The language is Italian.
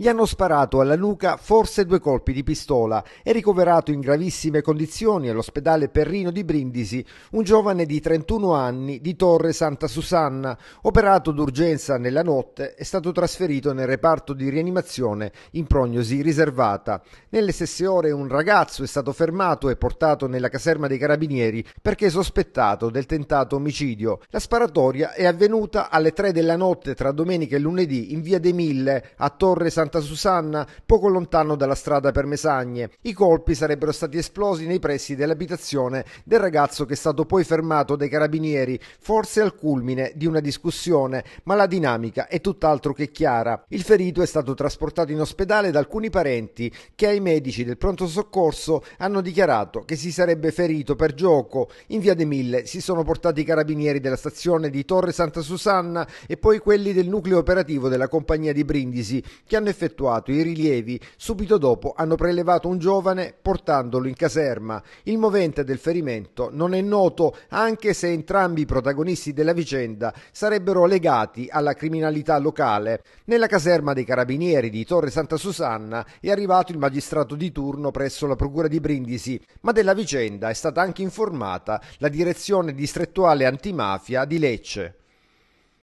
Gli hanno sparato alla nuca forse due colpi di pistola. È ricoverato in gravissime condizioni all'ospedale Perrino di Brindisi un giovane di 31 anni di Torre Santa Susanna. Operato d'urgenza nella notte, è stato trasferito nel reparto di rianimazione in prognosi riservata. Nelle stesse ore un ragazzo è stato fermato e portato nella caserma dei carabinieri perché sospettato del tentato omicidio. La sparatoria è avvenuta alle 3 della notte tra domenica e lunedì in via De Mille a Torre Santa Santa Susanna, poco lontano dalla strada per Mesagne. I colpi sarebbero stati esplosi nei pressi dell'abitazione del ragazzo che è stato poi fermato dai carabinieri, forse al culmine di una discussione, ma la dinamica è tutt'altro che chiara. Il ferito è stato trasportato in ospedale da alcuni parenti che ai medici del pronto soccorso hanno dichiarato che si sarebbe ferito per gioco. In via De Mille si sono portati i carabinieri della stazione di Torre Santa Susanna e poi quelli del nucleo operativo della compagnia di Brindisi che hanno effettuato effettuato i rilievi, subito dopo hanno prelevato un giovane portandolo in caserma. Il movente del ferimento non è noto, anche se entrambi i protagonisti della vicenda sarebbero legati alla criminalità locale. Nella caserma dei carabinieri di Torre Santa Susanna è arrivato il magistrato di turno presso la procura di Brindisi, ma della vicenda è stata anche informata la direzione distrettuale antimafia di Lecce.